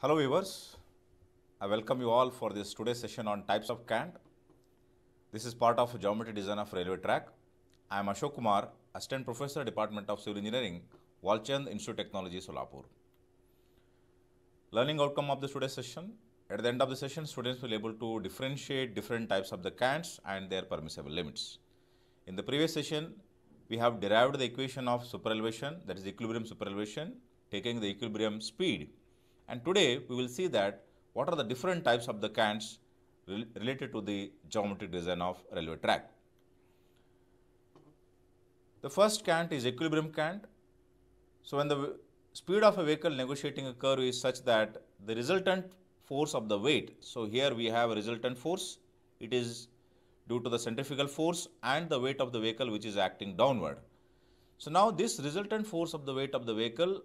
Hello viewers, I welcome you all for this today's session on types of cant. This is part of geometry design of railway track. I am Ashok Kumar, Assistant Professor, Department of Civil Engineering, Walchand Institute of Technology, Solapur. Learning outcome of this today's session. At the end of the session, students will be able to differentiate different types of the cants and their permissible limits. In the previous session, we have derived the equation of elevation, that is equilibrium elevation, taking the equilibrium speed and today we will see that what are the different types of the cans related to the geometric design of railway track. The first cant is equilibrium cant. So when the speed of a vehicle negotiating a curve is such that the resultant force of the weight, so here we have a resultant force, it is due to the centrifugal force and the weight of the vehicle which is acting downward. So now this resultant force of the weight of the vehicle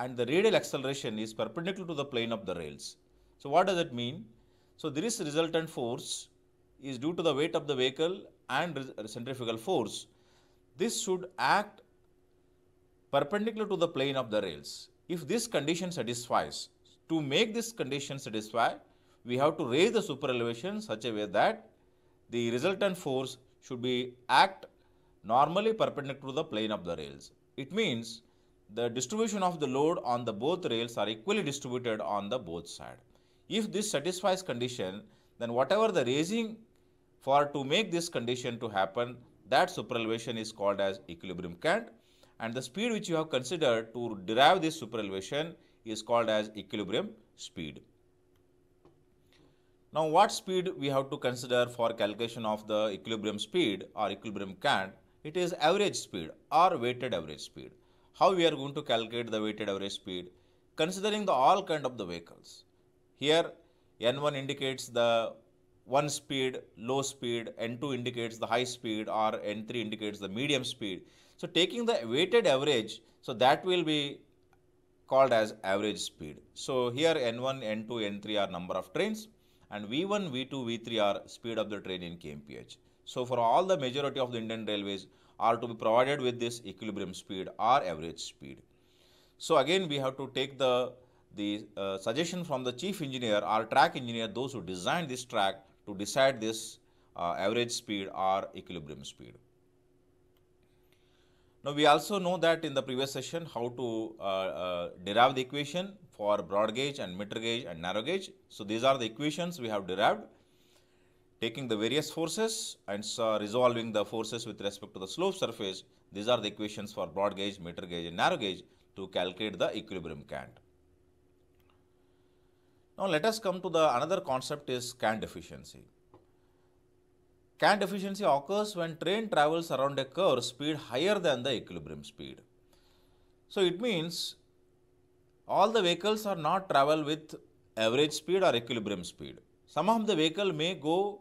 and the radial acceleration is perpendicular to the plane of the rails. So, what does that mean? So, this resultant force is due to the weight of the vehicle and centrifugal force. This should act perpendicular to the plane of the rails. If this condition satisfies, to make this condition satisfy, we have to raise the super elevation such a way that the resultant force should be act normally perpendicular to the plane of the rails. It means the distribution of the load on the both rails are equally distributed on the both side. If this satisfies condition, then whatever the raising for to make this condition to happen, that super elevation is called as equilibrium cant and the speed which you have considered to derive this super elevation is called as equilibrium speed. Now what speed we have to consider for calculation of the equilibrium speed or equilibrium cant? It is average speed or weighted average speed how we are going to calculate the weighted average speed considering the all kind of the vehicles. Here N1 indicates the one speed, low speed, N2 indicates the high speed or N3 indicates the medium speed. So taking the weighted average, so that will be called as average speed. So here N1, N2, N3 are number of trains and V1, V2, V3 are speed of the train in kmph. So for all the majority of the Indian railways, are to be provided with this equilibrium speed or average speed. So again we have to take the, the uh, suggestion from the chief engineer or track engineer those who designed this track to decide this uh, average speed or equilibrium speed. Now we also know that in the previous session how to uh, uh, derive the equation for broad gauge and meter gauge and narrow gauge. So these are the equations we have derived taking the various forces and resolving the forces with respect to the slope surface. These are the equations for broad gauge, meter gauge and narrow gauge to calculate the equilibrium cant. Now let us come to the another concept is cant efficiency. Cant efficiency occurs when train travels around a curve speed higher than the equilibrium speed. So it means all the vehicles are not travel with average speed or equilibrium speed. Some of the vehicle may go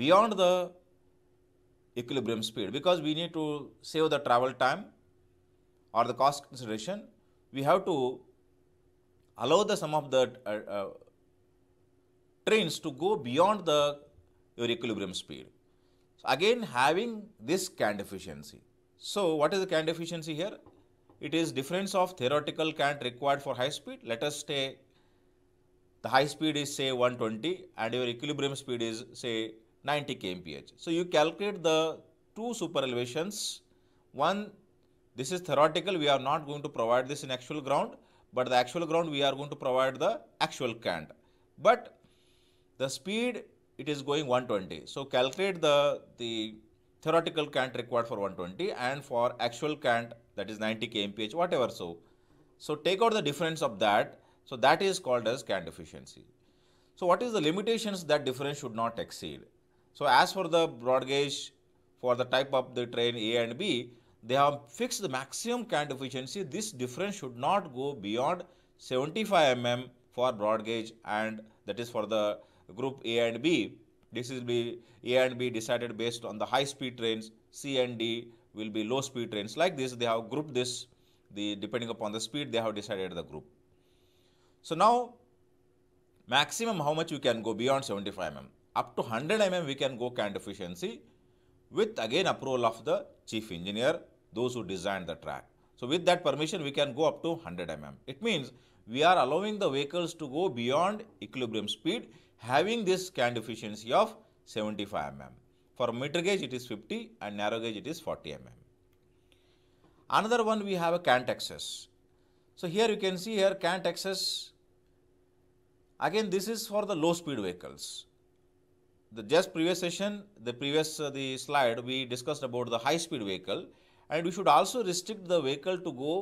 beyond the equilibrium speed because we need to save the travel time or the cost consideration, we have to allow the some of the uh, uh, trains to go beyond the your equilibrium speed. So, again having this cant efficiency. So, what is the cant efficiency here? It is difference of theoretical cant required for high speed. Let us say the high speed is say 120 and your equilibrium speed is say 90 kmph. So, you calculate the two super elevations. One, this is theoretical, we are not going to provide this in actual ground, but the actual ground we are going to provide the actual cant. But the speed, it is going 120. So, calculate the, the theoretical cant required for 120 and for actual cant that is 90 kmph, whatever so. So, take out the difference of that. So, that is called as cant efficiency. So, what is the limitations that difference should not exceed? So as for the broad gauge for the type of the train A and B, they have fixed the maximum cant efficiency. This difference should not go beyond 75 mm for broad gauge and that is for the group A and B. This will be A and B decided based on the high speed trains, C and D will be low speed trains. Like this, they have grouped this, the depending upon the speed, they have decided the group. So now, maximum how much you can go beyond 75 mm up to 100 mm we can go cant efficiency with again approval of the chief engineer, those who designed the track. So, with that permission we can go up to 100 mm. It means we are allowing the vehicles to go beyond equilibrium speed having this cant efficiency of 75 mm. For meter gauge it is 50 and narrow gauge it is 40 mm. Another one we have a cant access. So, here you can see here cant access again this is for the low speed vehicles the just previous session, the previous uh, the slide, we discussed about the high-speed vehicle and we should also restrict the vehicle to go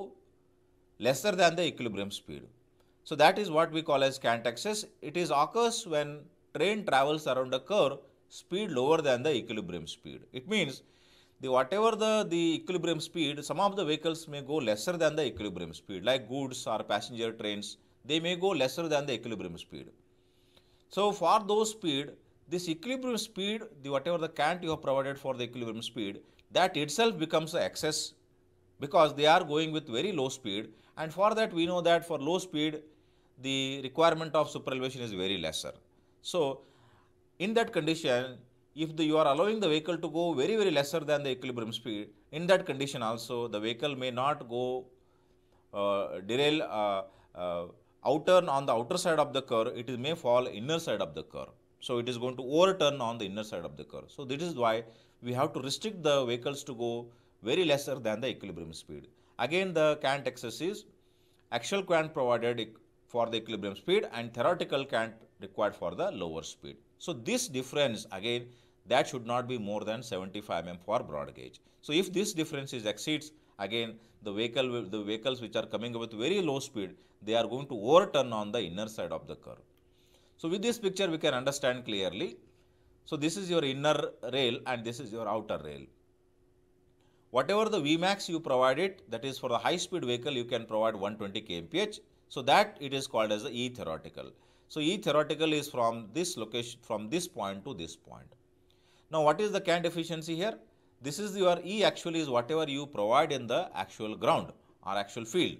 lesser than the equilibrium speed. So, that is what we call as cant access. It is occurs when train travels around a curve speed lower than the equilibrium speed. It means the whatever the, the equilibrium speed, some of the vehicles may go lesser than the equilibrium speed like goods or passenger trains, they may go lesser than the equilibrium speed. So, for those speed, this equilibrium speed, the whatever the cant you have provided for the equilibrium speed, that itself becomes the excess because they are going with very low speed and for that we know that for low speed the requirement of super elevation is very lesser. So, in that condition if the, you are allowing the vehicle to go very very lesser than the equilibrium speed in that condition also the vehicle may not go uh, derail uh, uh, on the outer side of the curve it may fall inner side of the curve. So it is going to overturn on the inner side of the curve. So this is why we have to restrict the vehicles to go very lesser than the equilibrium speed. Again the Cant is actual Cant provided for the equilibrium speed and theoretical Cant required for the lower speed. So this difference again that should not be more than 75 mm for broad gauge. So if this difference is exceeds again the vehicle the vehicles which are coming with very low speed they are going to overturn on the inner side of the curve. So with this picture we can understand clearly. So this is your inner rail and this is your outer rail. Whatever the Vmax you provided, that is for the high speed vehicle, you can provide 120 kmph. So that it is called as the E theoretical. So E theoretical is from this location, from this point to this point. Now what is the can efficiency here? This is your E actually is whatever you provide in the actual ground or actual field.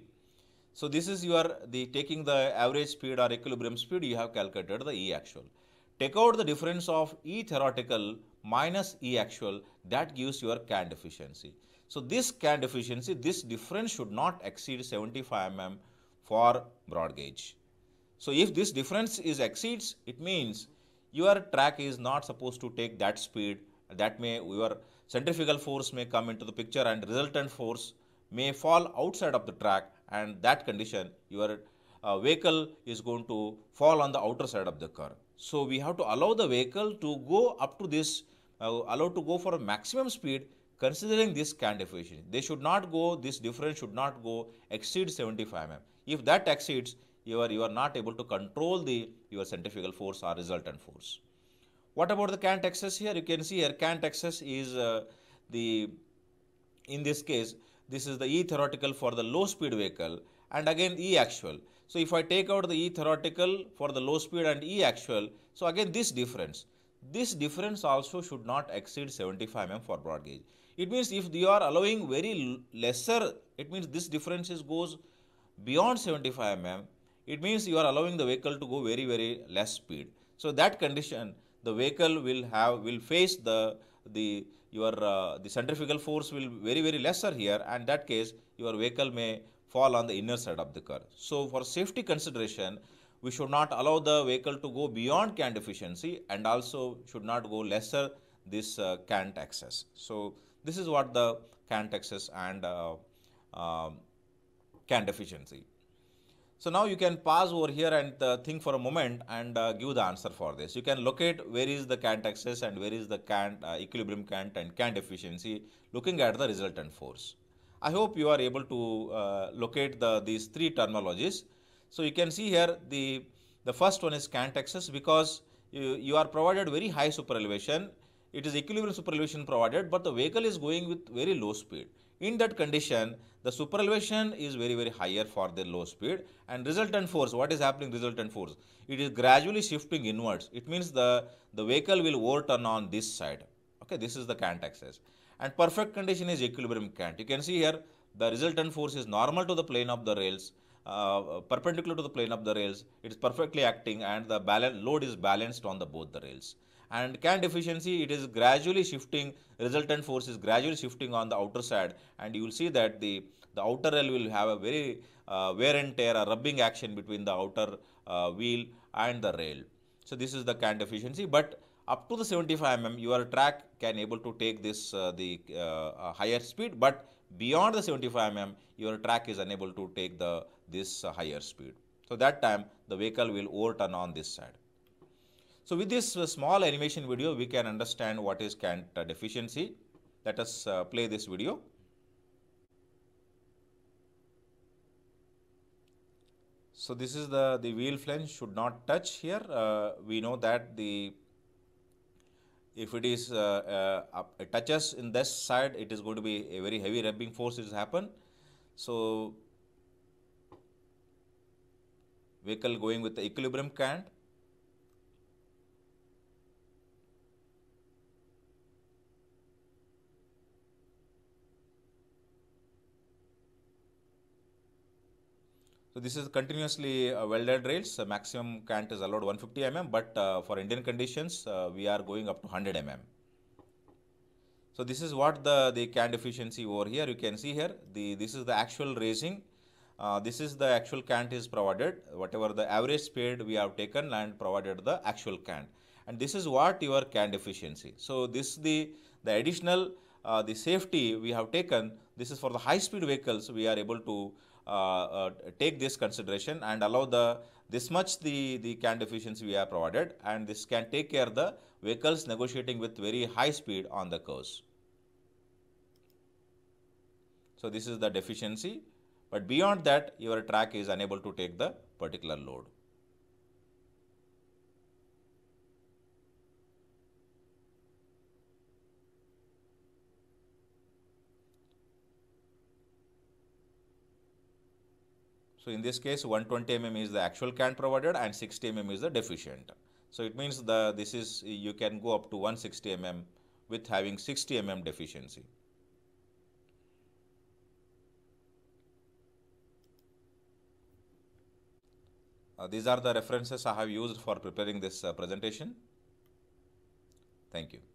So this is your the taking the average speed or equilibrium speed you have calculated the E actual. Take out the difference of E theoretical minus E actual that gives your can deficiency. So this can deficiency this difference should not exceed 75 mm for broad gauge. So if this difference is exceeds it means your track is not supposed to take that speed that may your centrifugal force may come into the picture and resultant force may fall outside of the track and that condition your uh, vehicle is going to fall on the outer side of the car. So, we have to allow the vehicle to go up to this, uh, allow to go for a maximum speed considering this cant efficiency. They should not go, this difference should not go exceed 75 mm. If that exceeds, you are, you are not able to control the your centrifugal force or resultant force. What about the cant excess here? You can see here cant excess is uh, the, in this case, this is the E theoretical for the low speed vehicle and again E actual. So, if I take out the E theoretical for the low speed and E actual, so again this difference, this difference also should not exceed 75 mm for broad gauge. It means if you are allowing very lesser, it means this difference is goes beyond 75 mm, it means you are allowing the vehicle to go very, very less speed. So, that condition the vehicle will have, will face the the your uh, the centrifugal force will very very lesser here and that case your vehicle may fall on the inner side of the car. So for safety consideration we should not allow the vehicle to go beyond cant efficiency and also should not go lesser this uh, cant access. So this is what the cant access and uh, uh, um, cant efficiency. So now you can pause over here and uh, think for a moment and uh, give the answer for this. You can locate where is the cant axis and where is the cant uh, equilibrium cant and cant efficiency looking at the resultant force. I hope you are able to uh, locate the, these three terminologies. So you can see here the, the first one is cant axis because you, you are provided very high super elevation. It is equilibrium super elevation provided but the vehicle is going with very low speed. In that condition, the super elevation is very, very higher for the low speed and resultant force, what is happening resultant force? It is gradually shifting inwards. It means the, the vehicle will overturn on this side. Okay, this is the cant axis. And perfect condition is equilibrium cant. You can see here, the resultant force is normal to the plane of the rails. Uh, perpendicular to the plane of the rails, it is perfectly acting and the balance, load is balanced on the both the rails and can deficiency it is gradually shifting resultant force is gradually shifting on the outer side and you will see that the the outer rail will have a very uh, wear and tear a rubbing action between the outer uh, wheel and the rail. So this is the can deficiency but up to the 75 mm your track can able to take this uh, the uh, higher speed but beyond the 75 mm your track is unable to take the this uh, higher speed. So that time the vehicle will overturn on this side. So with this uh, small animation video, we can understand what is cant uh, deficiency. Let us uh, play this video. So this is the, the wheel flange should not touch here. Uh, we know that the if it is uh, uh, it touches in this side, it is going to be a very heavy rubbing force is happen. So vehicle going with the equilibrium cant So this is continuously uh, welded rails. maximum cant is allowed 150 mm, but uh, for Indian conditions, uh, we are going up to 100 mm. So this is what the, the cant efficiency over here. You can see here, the this is the actual raising. Uh, this is the actual cant is provided, whatever the average speed we have taken and provided the actual cant. And this is what your cant efficiency. So this the, the additional, uh, the safety we have taken, this is for the high speed vehicles we are able to uh, uh, take this consideration and allow the this much the, the CAN deficiency we have provided and this can take care the vehicles negotiating with very high speed on the curves. So, this is the deficiency, but beyond that your track is unable to take the particular load. So, in this case 120 mm is the actual can provided and 60 mm is the deficient. So, it means the this is you can go up to 160 mm with having 60 mm deficiency. Uh, these are the references I have used for preparing this uh, presentation. Thank you.